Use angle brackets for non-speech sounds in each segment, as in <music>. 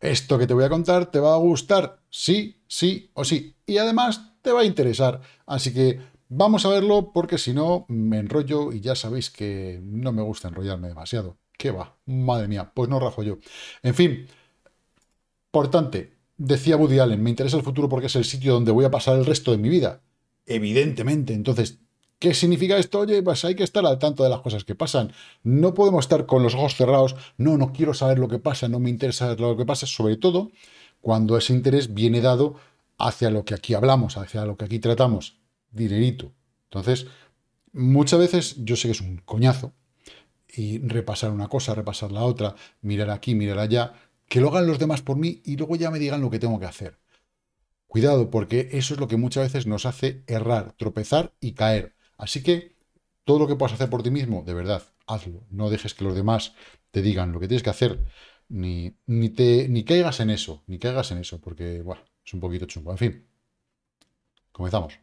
Esto que te voy a contar te va a gustar, sí, sí o sí. Y además te va a interesar. Así que vamos a verlo porque si no me enrollo y ya sabéis que no me gusta enrollarme demasiado. ¿Qué va? Madre mía, pues no rajo yo. En fin, importante, decía Woody Allen, me interesa el futuro porque es el sitio donde voy a pasar el resto de mi vida. Evidentemente, entonces ¿Qué significa esto? Oye, pues hay que estar al tanto de las cosas que pasan. No podemos estar con los ojos cerrados. No, no quiero saber lo que pasa, no me interesa saber lo que pasa, sobre todo cuando ese interés viene dado hacia lo que aquí hablamos, hacia lo que aquí tratamos. Dinerito. Entonces, muchas veces yo sé que es un coñazo. Y repasar una cosa, repasar la otra, mirar aquí, mirar allá, que lo hagan los demás por mí y luego ya me digan lo que tengo que hacer. Cuidado, porque eso es lo que muchas veces nos hace errar, tropezar y caer Así que todo lo que puedas hacer por ti mismo, de verdad, hazlo. No dejes que los demás te digan lo que tienes que hacer, ni, te, ni caigas en eso, ni caigas en eso, porque es un poquito chungo. En fin, comenzamos.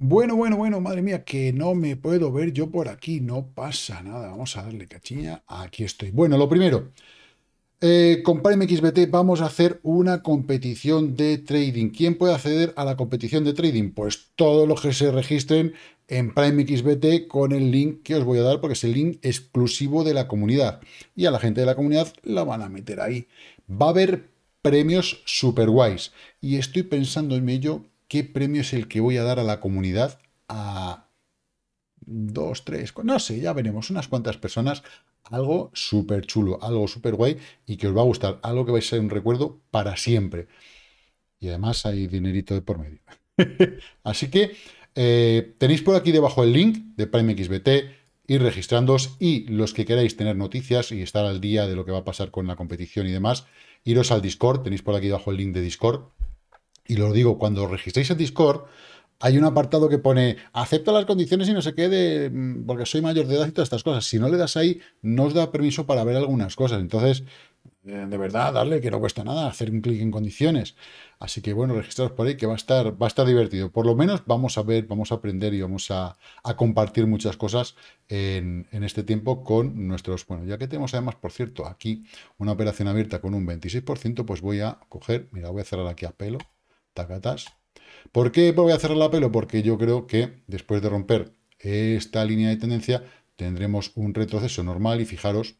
Bueno, bueno, bueno, madre mía, que no me puedo ver yo por aquí, no pasa nada. Vamos a darle cachilla. aquí estoy. Bueno, lo primero, eh, con XBT vamos a hacer una competición de trading. ¿Quién puede acceder a la competición de trading? Pues todos los que se registren en Prime XBT con el link que os voy a dar, porque es el link exclusivo de la comunidad. Y a la gente de la comunidad la van a meter ahí. Va a haber premios super guays. Y estoy pensando en ello qué premio es el que voy a dar a la comunidad a dos, tres, no sé, ya veremos, unas cuantas personas, algo súper chulo, algo súper guay y que os va a gustar, algo que vais a ser un recuerdo para siempre. Y además hay dinerito de por medio. <laughs> Así que eh, tenéis por aquí debajo el link de XBT ir registrándoos y los que queráis tener noticias y estar al día de lo que va a pasar con la competición y demás, iros al Discord, tenéis por aquí debajo el link de Discord, y lo digo, cuando registréis en Discord, hay un apartado que pone acepto las condiciones y no se quede mm, porque soy mayor de edad y todas estas cosas. Si no le das ahí, no os da permiso para ver algunas cosas. Entonces, eh, de verdad, darle que no cuesta nada hacer un clic en condiciones. Así que bueno, registraros por ahí que va a estar, va a estar divertido. Por lo menos vamos a ver, vamos a aprender y vamos a, compartir muchas cosas en, en, este tiempo con nuestros. Bueno, ya que tenemos además, por cierto, aquí una operación abierta con un 26%, pues voy a coger, mira, voy a cerrar aquí a pelo. ¿Por qué voy a cerrar la pelo? Porque yo creo que después de romper esta línea de tendencia tendremos un retroceso normal y fijaros,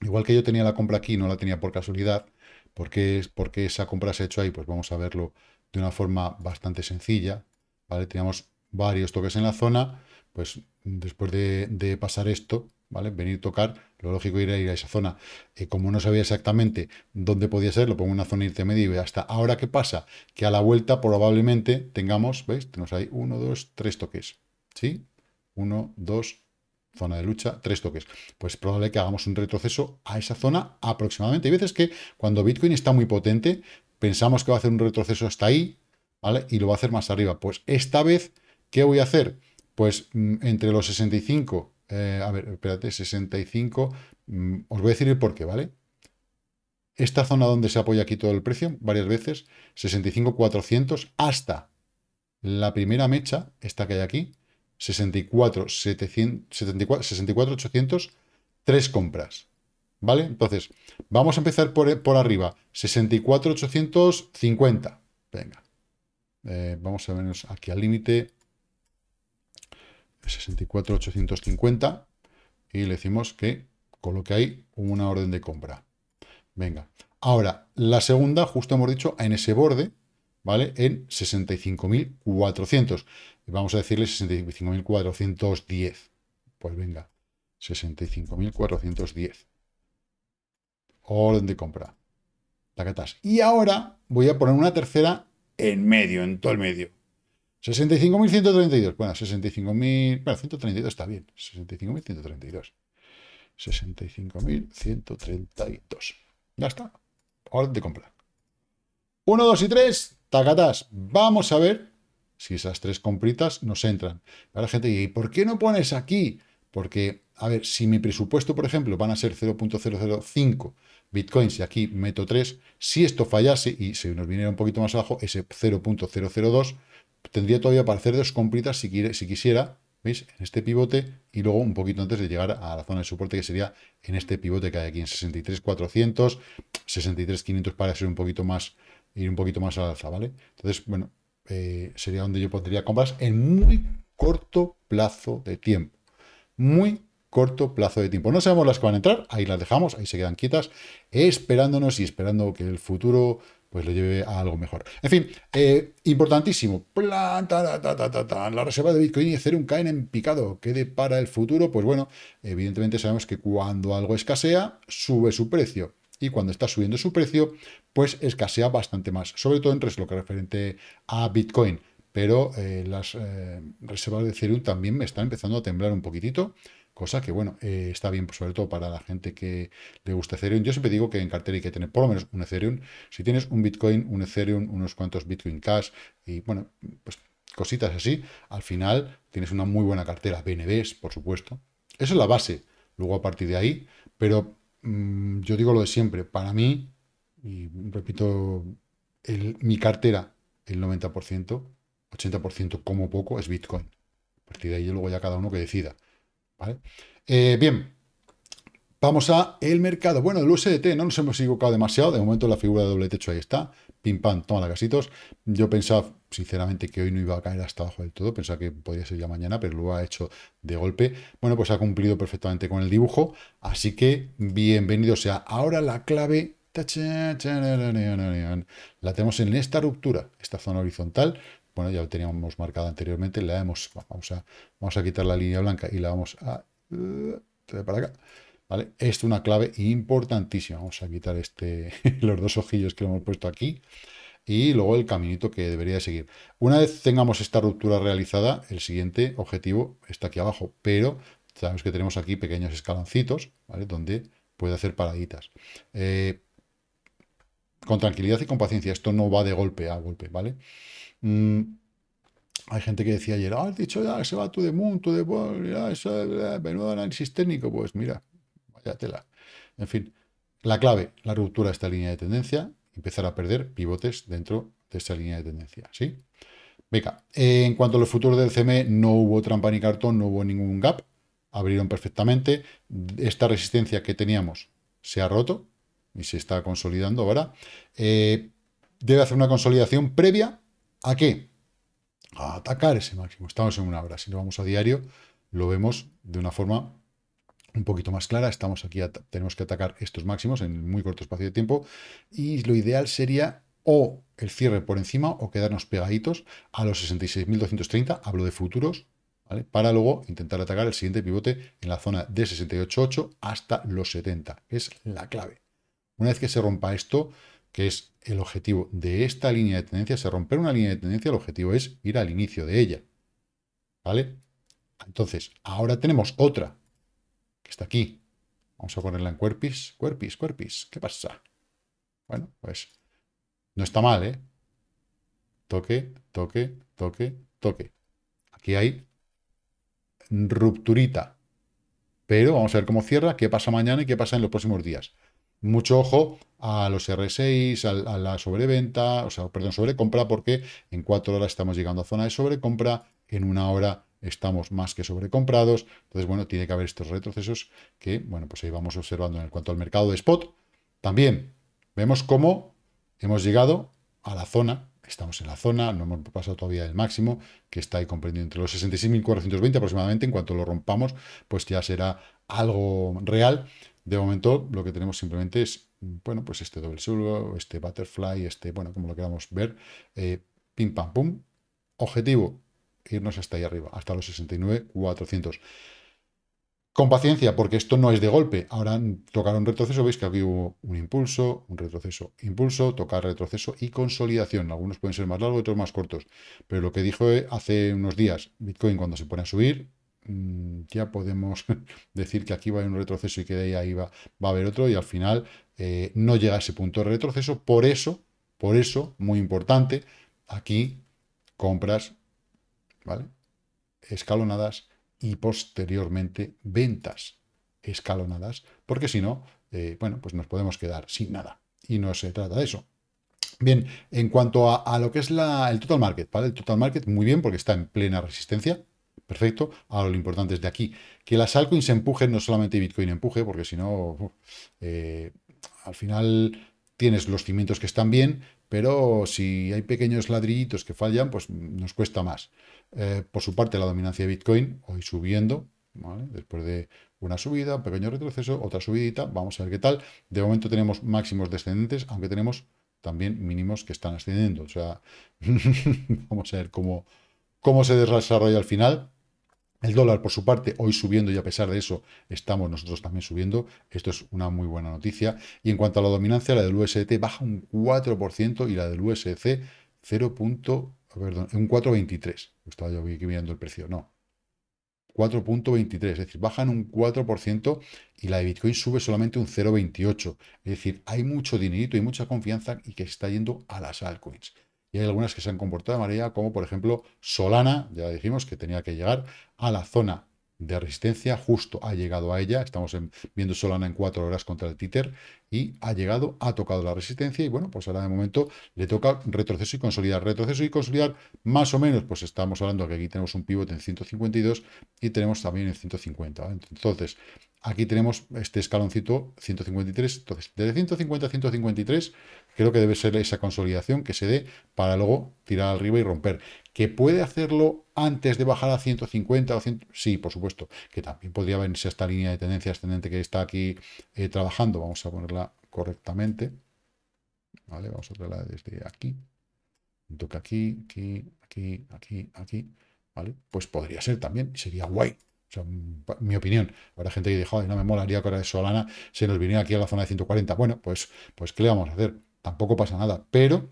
igual que yo tenía la compra aquí, no la tenía por casualidad, porque, es porque esa compra se ha hecho ahí, pues vamos a verlo de una forma bastante sencilla, ¿vale? Teníamos varios toques en la zona, pues después de, de pasar esto, ¿vale? Venir a tocar, lo lógico a ir a esa zona. Eh, como no sabía exactamente dónde podía ser, lo pongo en una zona intermedia y hasta ahora qué pasa, que a la vuelta probablemente tengamos, ¿veis? Tenemos ahí uno dos tres toques, ¿sí? uno dos zona de lucha, tres toques. Pues probable que hagamos un retroceso a esa zona aproximadamente. Hay veces que cuando Bitcoin está muy potente, pensamos que va a hacer un retroceso hasta ahí, ¿vale? Y lo va a hacer más arriba. Pues esta vez, ¿qué voy a hacer? Pues mm, entre los 65 eh, a ver, espérate, 65. Mm, os voy a decir el porqué, ¿vale? Esta zona donde se apoya aquí todo el precio, varias veces, 65,400 hasta la primera mecha, esta que hay aquí, 64, 700, tres compras. ¿Vale? Entonces, vamos a empezar por, por arriba. 64, 850. Venga. Eh, vamos a vernos aquí al límite. 64,850 y le decimos que coloque ahí una orden de compra. Venga. Ahora, la segunda, justo hemos dicho, en ese borde, ¿vale? En 65.400. Vamos a decirle 65.410. Pues venga, 65.410. Orden de compra. Tacatas. Y ahora voy a poner una tercera en medio, en todo el medio. 65.132. Bueno, 65.132 132 está bien. 65.132. 65.132. Ya está. ahora de compra. 1, 2 y 3. Tacatás. Vamos a ver si esas tres compritas nos entran. Ahora la gente dice, ¿y por qué no pones aquí? Porque, a ver, si mi presupuesto, por ejemplo, van a ser 0.005 bitcoins y aquí meto 3, si esto fallase y se nos viniera un poquito más abajo, ese 0.002 tendría todavía para hacer dos compritas si, si quisiera, ¿veis? En este pivote y luego un poquito antes de llegar a la zona de soporte que sería en este pivote que hay aquí en 63.400, 63.500 para ser un poquito más, ir un poquito más al alza, ¿vale? Entonces, bueno, eh, sería donde yo pondría compras en muy corto plazo de tiempo. Muy corto plazo de tiempo. No sabemos las que van a entrar, ahí las dejamos, ahí se quedan quietas, esperándonos y esperando que el futuro pues le lleve a algo mejor. En fin, eh, importantísimo. Plan, ta, la reserva de Bitcoin y Ethereum caen en picado. ¿Qué para el futuro? Pues bueno, evidentemente sabemos que cuando algo escasea, sube su precio. Y cuando está subiendo su precio, pues escasea bastante más. Sobre todo en lo que referente a Bitcoin. Pero eh, las eh, reservas de Ethereum también me están empezando a temblar un poquitito. Cosa que, bueno, eh, está bien, pues, sobre todo para la gente que le gusta Ethereum. Yo siempre digo que en cartera hay que tener por lo menos un Ethereum. Si tienes un Bitcoin, un Ethereum, unos cuantos Bitcoin Cash y, bueno, pues cositas así, al final tienes una muy buena cartera. BNBs, por supuesto. Esa es la base. Luego, a partir de ahí, pero mm, yo digo lo de siempre. Para mí, y repito, mi cartera, el 90%, 80% como poco, es Bitcoin. A partir de ahí luego ya cada uno que decida. ¿vale? Eh, bien, vamos a el mercado. Bueno, el USDT no nos hemos equivocado demasiado. De momento la figura de doble techo ahí está. Pim, pam, toma la casitos. Yo pensaba, sinceramente, que hoy no iba a caer hasta abajo del todo. Pensaba que podría ser ya mañana, pero lo ha hecho de golpe. Bueno, pues ha cumplido perfectamente con el dibujo. Así que bienvenido sea. Ahora la clave la tenemos en esta ruptura, esta zona horizontal bueno, ya lo teníamos marcado anteriormente, la hemos, vamos a, vamos a quitar la línea blanca y la vamos a, eh, para acá, ¿vale? Esto es una clave importantísima, vamos a quitar este, <laughs> los dos ojillos que le hemos puesto aquí, y luego el caminito que debería seguir. Una vez tengamos esta ruptura realizada, el siguiente objetivo está aquí abajo, pero sabemos que tenemos aquí pequeños escaloncitos, ¿vale? Donde puede hacer paraditas. Eh, con tranquilidad y con paciencia, esto no va de golpe a golpe, ¿vale? vale Mm, hay gente que decía ayer, ah, has dicho ya ah, se va tu de mundo, de ya, ah, eso, eh, menudo análisis técnico. Pues mira, vaya tela. En fin, la clave, la ruptura de esta línea de tendencia, empezar a perder pivotes dentro de esta línea de tendencia, ¿sí? Venga, en cuanto a los futuros del CME, no hubo trampa ni cartón, no hubo ningún gap, abrieron perfectamente. Esta resistencia que teníamos se ha roto y se está consolidando ahora. Eh, debe hacer una consolidación previa ¿A qué? A atacar ese máximo. Estamos en una hora. Si lo vamos a diario, lo vemos de una forma un poquito más clara. Estamos aquí, tenemos que atacar estos máximos en muy corto espacio de tiempo. Y lo ideal sería o el cierre por encima o quedarnos pegaditos a los 66.230, hablo de futuros, para luego intentar atacar el siguiente pivote en la zona de 68.8 hasta los 70, es la clave. Una vez que se rompa esto, que es el objetivo de esta línea de tendencia, se romper una línea de tendencia, el objetivo es ir al inicio de ella. ¿Vale? Entonces, ahora tenemos otra, que está aquí. Vamos a ponerla en cuerpis, cuerpis, cuerpis. ¿Qué pasa? Bueno, pues no está mal, ¿eh? Toque, toque, toque, toque. Aquí hay rupturita. Pero vamos a ver cómo cierra, qué pasa mañana y qué pasa en los próximos días. Mucho ojo a los R6, a, la sobreventa, o sea, perdón, sobrecompra, porque en cuatro horas estamos llegando a zona de sobrecompra, en una hora estamos más que sobrecomprados, entonces, bueno, tiene que haber estos retrocesos que, bueno, pues ahí vamos observando en cuanto al mercado de spot. También vemos cómo hemos llegado a la zona, estamos en la zona, no hemos pasado todavía el máximo, que está ahí comprendido entre los 66.420 aproximadamente, en cuanto lo rompamos, pues ya será algo real. De momento, lo que tenemos simplemente es bueno, pues este doble surgo, este butterfly, este, bueno, como lo queramos ver, eh, pim pam pum. Objetivo, irnos hasta ahí arriba, hasta los 69,400. Con paciencia, porque esto no es de golpe. Ahora tocar un retroceso, veis que aquí hubo un impulso, un retroceso, impulso, tocar retroceso y consolidación. Algunos pueden ser más largos, otros más cortos. Pero lo que dijo hace unos días, Bitcoin cuando se pone a subir, mm, ya podemos <laughs> decir que aquí va a haber un retroceso y que de ahí va, va a haber otro y al final eh, no llega a ese punto de retroceso. Por eso, por eso, muy importante, aquí compras, Escalonadas y posteriormente ventas escalonadas, porque si no, eh, bueno, pues nos podemos quedar sin nada. Y no se trata de eso. Bien, en cuanto a, lo que es el total market, ¿vale? El total market, muy bien, porque está en plena resistencia, Perfecto. Ahora lo importante es de aquí. Que las altcoins se empujen, no solamente Bitcoin empuje, porque si no, eh, al final tienes los cimientos que están bien, pero si hay pequeños ladrillitos que fallan, pues nos cuesta más. Eh, por su parte, la dominancia de Bitcoin, hoy subiendo, después de una subida, un pequeño retroceso, otra subidita, vamos a ver qué tal. De momento tenemos máximos descendentes, aunque tenemos también mínimos que están ascendiendo. O sea, <laughs> vamos a ver cómo, cómo se desarrolla al final. El dólar, por su parte, hoy subiendo y a pesar de eso estamos nosotros también subiendo. Esto es una muy buena noticia. Y en cuanto a la dominancia, la del USDT baja un 4% y la del USC 0. un 4,23. Estaba yo aquí mirando el precio. No. 4.23, es decir, bajan un 4% y la de Bitcoin sube solamente un 0.28. Es decir, hay mucho dinerito y mucha confianza y que está yendo a las altcoins y hay algunas que se han comportado de manera como, por ejemplo, Solana, ya dijimos que tenía que llegar a la zona de resistencia, justo ha llegado a ella, estamos viendo Solana en cuatro horas contra el títer, y ha llegado, ha tocado la resistencia y bueno, pues ahora de momento le toca retroceso y consolidar. Retroceso y consolidar más o menos, pues estamos hablando que aquí tenemos un pivote en 152 y tenemos también en 150. Entonces, aquí tenemos este escaloncito 153. Entonces, desde 150 a 153 creo que debe ser esa consolidación que se dé para luego tirar arriba y romper. ¿Que puede hacerlo antes de bajar a 150 o 100? Sí, por supuesto, que también podría venirse esta línea de tendencia ascendente que está aquí eh, trabajando. Vamos a ponerla correctamente. ¿Vale? Vamos a traerla desde aquí. toca aquí, aquí, aquí, aquí, aquí. ¿Vale? Pues podría ser también, sería guay. O mm, mi opinión. Habrá gente que dijo, no me molaría que ahora de Solana se nos viniera aquí a la zona de 140. Bueno, pues, pues ¿qué le vamos a hacer? Tampoco pasa nada, pero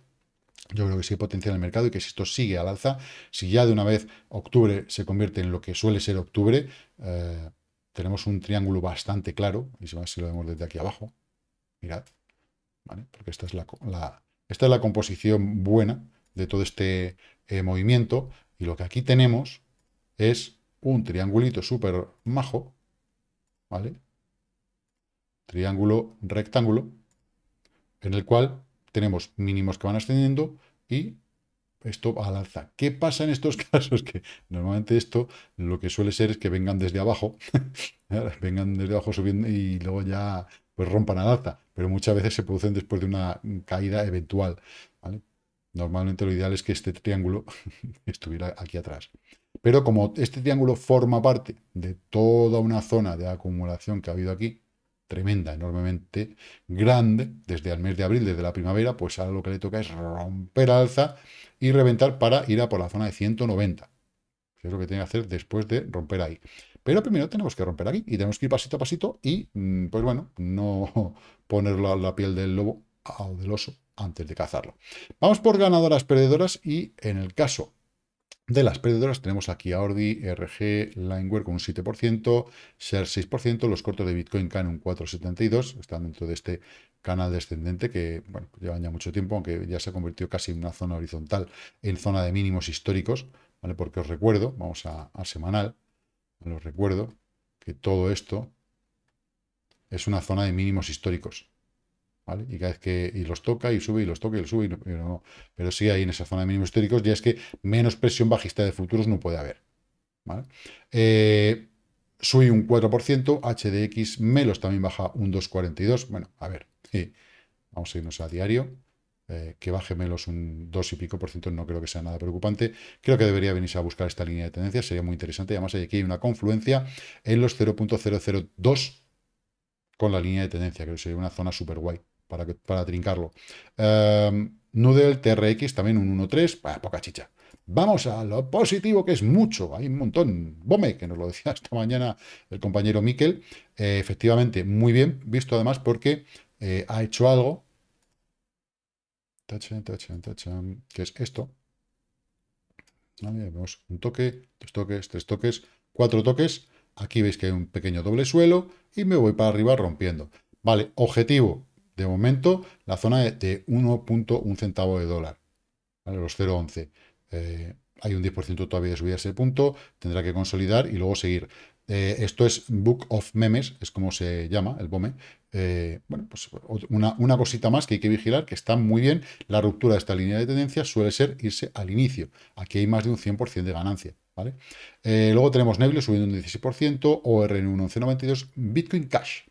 yo creo que sí hay potencial en el mercado y que si esto sigue al alza, si ya de una vez octubre se convierte en lo que suele ser octubre, eh, tenemos un triángulo bastante claro, y si lo vemos desde aquí abajo, Mirad, Porque esta es la, esta es la composición buena de todo este eh, movimiento. Y lo que aquí tenemos es un triangulito súper majo, ¿vale? Triángulo rectángulo, en el cual tenemos mínimos que van ascendiendo y esto al alza. ¿Qué pasa en estos <laughs> casos? Que normalmente esto lo que suele ser es que vengan desde abajo, <laughs> vengan desde abajo subiendo y luego ya pues rompan al alza pero muchas veces se producen después de una caída eventual. Normalmente lo ideal es que este triángulo <laughs> estuviera aquí atrás. Pero como este triángulo forma parte de toda una zona de acumulación que ha habido aquí, tremenda, enormemente grande, desde el mes de abril, desde la primavera, pues ahora lo que le toca es romper alza y reventar para ir a por la zona de 190. es lo que tiene que hacer después de romper ahí. Pero primero tenemos que romper aquí y tenemos que ir pasito a pasito y, mm, pues bueno, no <laughs> ponerlo a la piel del lobo o del oso antes de cazarlo. Vamos por ganadoras, perdedoras y en el caso de las perdedoras tenemos aquí a Ordi, RG, Lineware con un 7%, SER 6%, los cortos de Bitcoin caen un 4,72%, están dentro de este canal descendente que bueno, llevan ya mucho tiempo, aunque ya se ha convertido casi en una zona horizontal, en zona de mínimos históricos, ¿vale? porque os recuerdo, vamos a semanal, os recuerdo que todo esto es una zona de mínimos históricos. ¿Vale? Y cada vez que los toca y sube y los toca y los sube, pero sí hay en esa zona de mínimos históricos, ya es que menos presión bajista de futuros no puede haber. ¿Vale? Eh, sube un 4%, HDX Melos también baja un 2,42. Bueno, a ver, vamos a irnos a diario. Eh, que baje menos un 2 y pico por ciento no creo que sea nada preocupante. Creo que debería venirse a buscar esta línea de tendencia, sería muy interesante. Además, aquí hay una confluencia en los 0.002 con la línea de tendencia, que sería una zona súper guay para, para trincarlo. no em, Noodle TRX también un 1.3, para poca chicha. Vamos a lo positivo, que es mucho, hay un montón. Bome, que nos lo decía <laughs> esta mañana el compañero Miquel, eh, efectivamente, muy bien visto además porque eh, ha hecho algo que es esto. vemos un toque, dos toques, tres toques, cuatro toques. Aquí veis que hay un pequeño doble suelo y me voy para arriba rompiendo. Vale, objetivo, de momento, la zona de, 1.1 centavo de dólar, los 0.11 hay un 10% todavía de subida a ese punto, tendrá que consolidar y luego seguir. Eh, esto es Book of Memes, es como se llama el BOME. Eh, bueno, pues una, cosita más que hay que vigilar, que está muy bien. La ruptura de esta línea de tendencia suele ser irse al inicio. Aquí hay más de un 100% de ganancia. ¿vale? Eh, luego tenemos Nebula subiendo un 16%, orn en un 11,92, Bitcoin Cash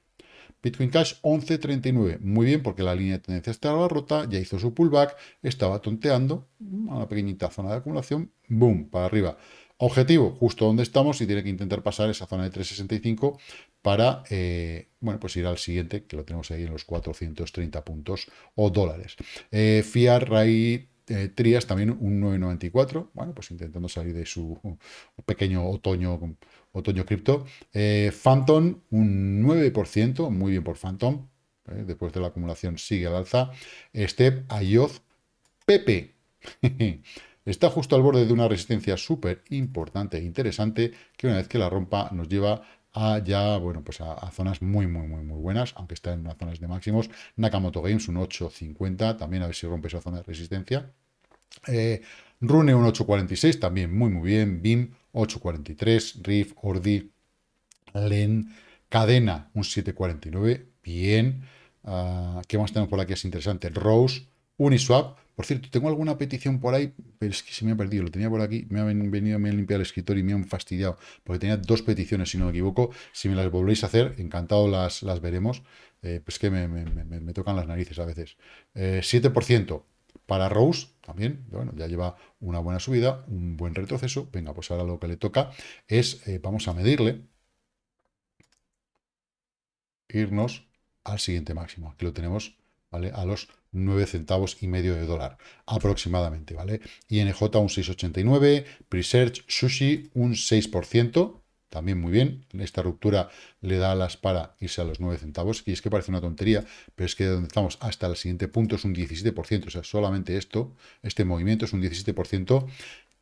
Bitcoin Cash 11.39. Muy bien, porque la línea de tendencia estaba rota, ya hizo su pullback, estaba tonteando a una pequeñita zona de acumulación, boom, para arriba. Objetivo, justo donde estamos y tiene que intentar pasar esa zona de 3.65 para, eh, bueno, pues ir al siguiente, que lo tenemos ahí en los 430 puntos o dólares. Eh, Fiat Raid eh, Trias también un 9,94. Bueno, pues intentando salir de su uh, pequeño otoño, otoño cripto. Eh, Phantom, un 9%, muy bien por Phantom. Eh, después de la acumulación sigue al alza. Step, Ayoz, Pepe. <laughs> Está justo al borde de una resistencia súper importante e interesante que una vez que la rompa nos lleva a ya, bueno, pues a, zonas muy, muy, muy, muy buenas, aunque está en las zonas de máximos. Nakamoto Games, un 8.50, también a ver si rompe esa zona de resistencia. Eh, Rune, un 8.46, también muy, muy bien. BIM, 8.43. RIF, Ordi, LEN, Cadena, un 7.49, bien. Ah, ¿Qué más tenemos por aquí? Es interesante. Rose, Uniswap, por cierto, tengo alguna petición por ahí, pero es que se me ha perdido, lo tenía por aquí, me han venido, me limpiar el escritor y me han fastidiado, porque tenía dos peticiones, si no me equivoco. Si me las volvéis a hacer, encantado las, las veremos. Eh, pues que me, tocan las narices a veces. 7% eh, para Rose, también, bueno, ya lleva una buena subida, un buen retroceso. Venga, pues ahora lo que le toca es, eh, vamos a medirle, irnos al siguiente máximo. Aquí lo tenemos, ¿vale? A los 9 centavos y medio de dólar aproximadamente, ¿vale? INJ un 6,89, Presearch, Sushi un 6%, también muy bien. Esta ruptura le da las para irse a los 9 centavos. Y es que parece una tontería, pero es que de donde estamos hasta el siguiente punto es un 17%. O sea, solamente esto, este movimiento es un 17%,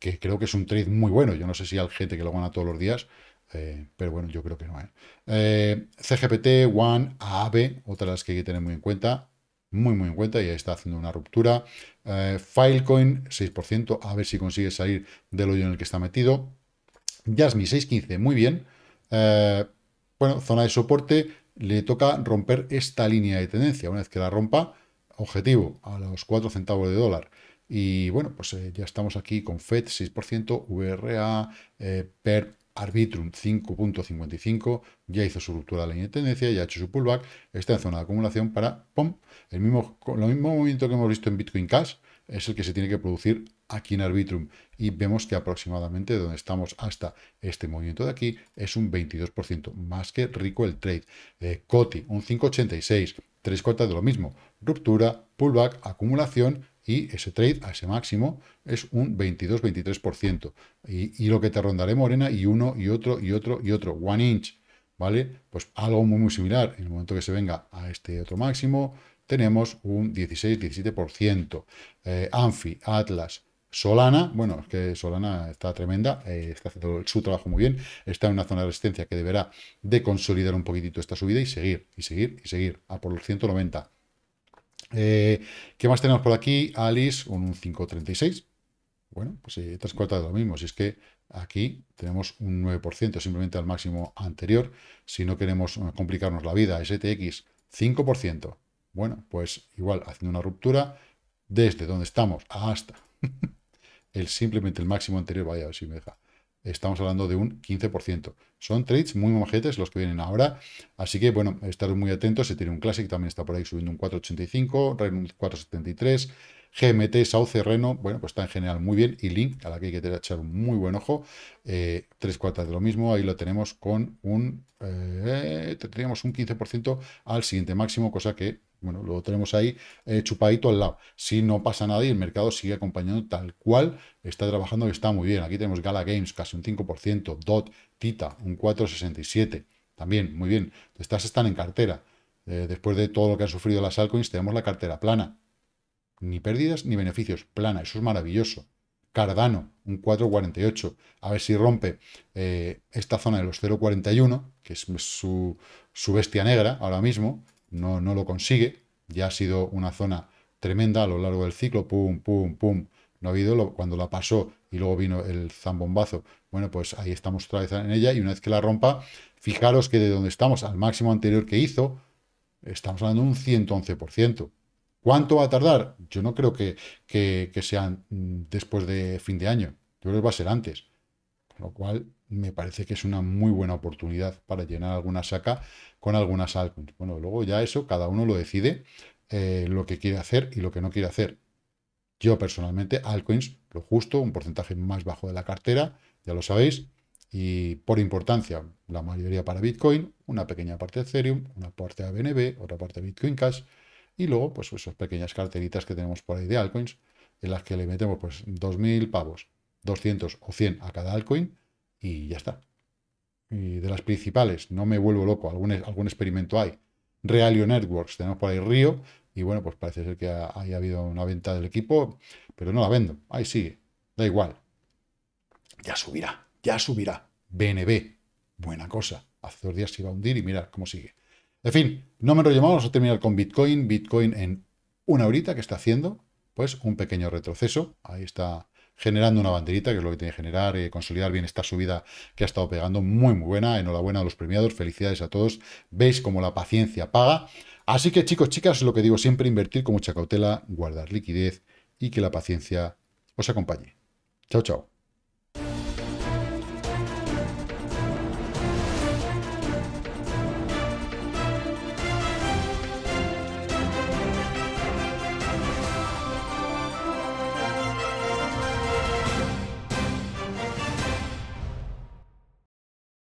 que creo que es un trade muy bueno. Yo no sé si hay gente que lo gana todos los días, eh, pero bueno, yo creo que no. hay. ¿eh? Eh, CGPT, One, AAB, otra las que hay que tener muy en cuenta muy, muy en cuenta y ahí está haciendo una ruptura. Eh, Filecoin, 6%, a ver si consigue salir del hoyo en el que está metido. Jasmine, 6.15, muy bien. Eh, bueno, zona de soporte, le toca romper esta línea de tendencia. Una vez que la rompa, objetivo, a los 4 centavos de dólar. Y bueno, pues eh, ya estamos aquí con FED 6%, VRA, PERP Arbitrum 5.55 ya hizo su ruptura de la tendencia, ya ha hecho su pullback, está en zona de acumulación para ¡pum! El mismo, lo mismo movimiento que hemos visto en Bitcoin Cash es el que se tiene que producir aquí en Arbitrum. Y vemos que aproximadamente donde estamos hasta este movimiento de aquí es un 22%, más que rico el trade. Eh, COTI, un 586. Tres cotas de lo mismo. Ruptura, pullback, acumulación y ese trade a ese máximo es un 22-23%. Y, lo que te rondaré morena y uno y otro y otro y otro. One inch, ¿vale? Pues algo muy, muy similar. En el momento que se venga a este otro máximo, tenemos un 16-17%. Eh, Anfi, Atlas, Solana, bueno, es que Solana está tremenda, eh, está haciendo su trabajo muy bien, está en una zona de resistencia que deberá de consolidar un poquitito esta subida y seguir, y seguir, y seguir, a por los 190. Eh, ¿Qué más tenemos por aquí? Alice, un 536. Bueno, pues eh, tres cuartas de lo mismo, si es que aquí tenemos un 9%, simplemente al máximo anterior, si no queremos complicarnos la vida, STX, 5%. Bueno, pues igual, haciendo una ruptura desde donde estamos hasta el simplemente el máximo anterior, vaya, si me deja, estamos hablando de un 15%. Son trades muy majetes los que vienen ahora, así que bueno, estar muy atentos. Se tiene un Classic también está por ahí subiendo un 4.85, Ren 4.73, GMT, Sauce, Reno, bueno, pues está en general muy bien. Y Link, a la que hay que echar un muy buen ojo, eh, tres cuartas de lo mismo, ahí lo tenemos con un, eh, tendríamos un 15% al siguiente máximo, cosa que bueno, lo tenemos ahí eh, chupadito al lado. Si no pasa nada y el mercado sigue acompañando tal cual, está trabajando y está muy bien. Aquí tenemos Gala Games, casi un 5%, DOT, Tita, un 4,67%. También, muy bien. Estas están en cartera. Eh, después de todo lo que han sufrido las altcoins, tenemos la cartera plana. Ni pérdidas ni beneficios, plana. Eso es maravilloso. Cardano, un 4,48. A ver si rompe eh, esta zona de los 0,41, que es su, su bestia negra ahora mismo no, no lo consigue. Ya ha sido una zona tremenda a lo largo del ciclo, pum, pum, pum. No ha habido cuando la pasó y luego vino el zambombazo. Bueno, pues ahí estamos otra vez en ella y una vez que la rompa, fijaros que de donde estamos al máximo anterior que hizo, estamos hablando de un 111%. ¿Cuánto va a tardar? Yo no creo que, que, que sean mm, después de fin de año. Yo creo que va a ser antes lo cual me parece que es una muy buena oportunidad para llenar alguna saca con algunas altcoins. Bueno, luego ya eso, cada uno lo decide eh, lo que quiere hacer y lo que no quiere hacer. Yo personalmente, altcoins, lo justo, un porcentaje más bajo de la cartera, ya lo sabéis, y por importancia, la mayoría para Bitcoin, una pequeña parte de Ethereum, una parte de BNB, otra parte de Bitcoin Cash, y luego, pues, esas pequeñas carteritas que tenemos por ahí de altcoins, en las que le metemos, pues, 2.000 pavos, 200 o 100 a cada altcoin y ya está. Y de las principales, no me vuelvo loco, algún, algún experimento hay. Realio Networks, tenemos por ahí Río, y bueno, pues parece ser que haya habido una venta del equipo, pero no la vendo, ahí sigue, da igual. Ya subirá, ya subirá. BNB, buena cosa. Hace dos días se iba a hundir y mirad cómo sigue. En fin, no me lo más, a terminar con Bitcoin. Bitcoin en una horita que está haciendo, pues un pequeño retroceso. Ahí está generando una banderita, que es lo que tiene que generar, eh, consolidar bien esta subida que ha estado pegando, muy, muy buena, enhorabuena a los premiados, felicidades a todos, veis cómo la paciencia paga, así que chicos, chicas, lo que digo siempre, invertir con mucha cautela, guardar liquidez y que la paciencia os acompañe. Chao, chao.